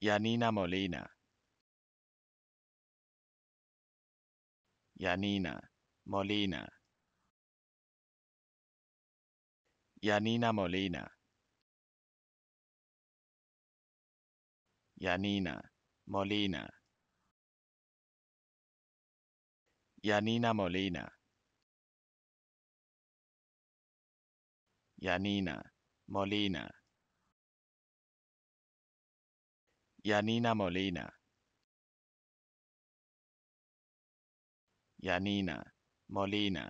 Yanina Molina. Yanina Molina. Yanina Molina. Yanina Molina. Yanina Molina. Yanina Molina. Yanina Molina. Yanina Molina.